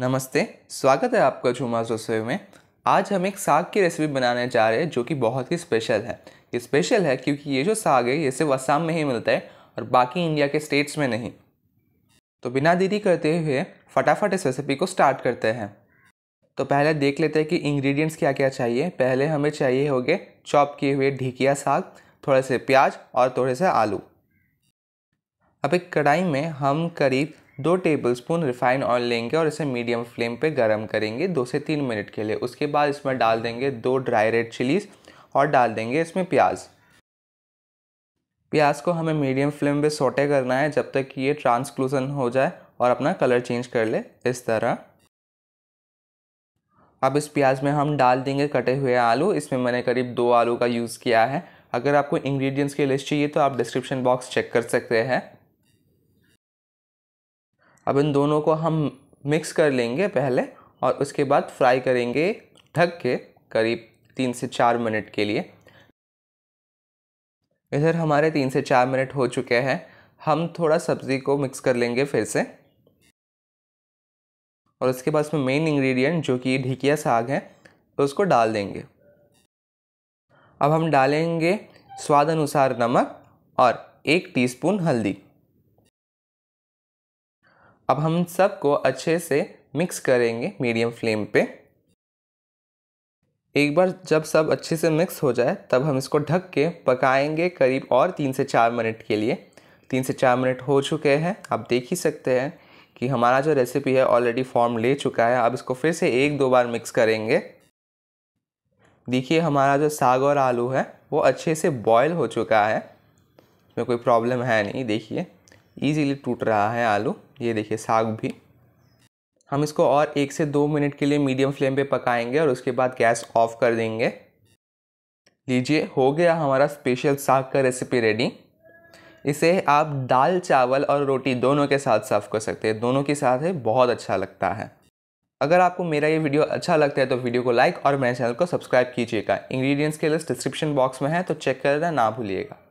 नमस्ते स्वागत है आपका झूमा रसोई में आज हम एक साग की रेसिपी बनाने जा रहे हैं जो कि बहुत ही स्पेशल है ये स्पेशल है क्योंकि ये जो साग है ये सिर्फ असम में ही मिलता है और बाकी इंडिया के स्टेट्स में नहीं तो बिना देरी करते हुए फटाफट इस रेसिपी को स्टार्ट करते हैं तो पहले देख लेते हैं कि इंग्रेडिएंट्स क्या क्या चाहिए पहले हमें चाहिए होंगे चॉप किए हुए ढीकिया साग थोड़े से प्याज और थोड़े से आलू अब एक कढ़ाई में हम करीब दो टेबलस्पून रिफाइंड ऑयल लेंगे और इसे मीडियम फ्लेम पे गरम करेंगे दो से तीन मिनट के लिए उसके बाद इसमें डाल देंगे दो ड्राई रेड चिलीज़ और डाल देंगे इसमें प्याज प्याज को हमें मीडियम फ्लेम पे सोटे करना है जब तक कि ये ट्रांसक्लूसन हो जाए और अपना कलर चेंज कर ले इस तरह अब इस प्याज में हम डाल देंगे कटे हुए आलू इसमें मैंने करीब दो आलू का यूज़ किया है अगर आपको इंग्रेडिएंट्स की लिस्ट चाहिए तो आप डिस्क्रिप्शन बॉक्स चेक कर सकते हैं अब इन दोनों को हम मिक्स कर लेंगे पहले और उसके बाद फ्राई करेंगे ढक के करीब तीन से चार मिनट के लिए इधर हमारे तीन से चार मिनट हो चुके हैं हम थोड़ा सब्ज़ी को मिक्स कर लेंगे फिर से और उसके बाद इसमें मेन इंग्रेडिएंट जो कि ढिकिया साग है तो उसको डाल देंगे अब हम डालेंगे स्वाद अनुसार नमक और एक टीस्पून हल्दी अब हम सबको अच्छे से मिक्स करेंगे मीडियम फ्लेम पे एक बार जब सब अच्छे से मिक्स हो जाए तब हम इसको ढक के पकाएंगे करीब और तीन से चार मिनट के लिए तीन से चार मिनट हो चुके हैं आप देख ही सकते हैं कि हमारा जो रेसिपी है ऑलरेडी फॉर्म ले चुका है अब इसको फिर से एक दो बार मिक्स करेंगे देखिए हमारा जो साग और आलू है वो अच्छे से बॉयल हो चुका है इसमें कोई प्रॉब्लम है नहीं देखिए ईजीली टूट रहा है आलू ये देखिए साग भी हम इसको और एक से दो मिनट के लिए मीडियम फ्लेम पे पकाएंगे और उसके बाद गैस ऑफ कर देंगे लीजिए हो गया हमारा स्पेशल साग का रेसिपी रेडी इसे आप दाल चावल और रोटी दोनों के साथ सर्व कर सकते हैं दोनों के साथ है बहुत अच्छा लगता है अगर आपको मेरा ये वीडियो अच्छा लगता है तो वीडियो को लाइक और मेरे चैनल को सब्सक्राइब कीजिएगा इंग्रेडिएंट्स के लिस्ट डिस्क्रिप्शन बॉक्स में है तो चेक करना ना भूलिएगा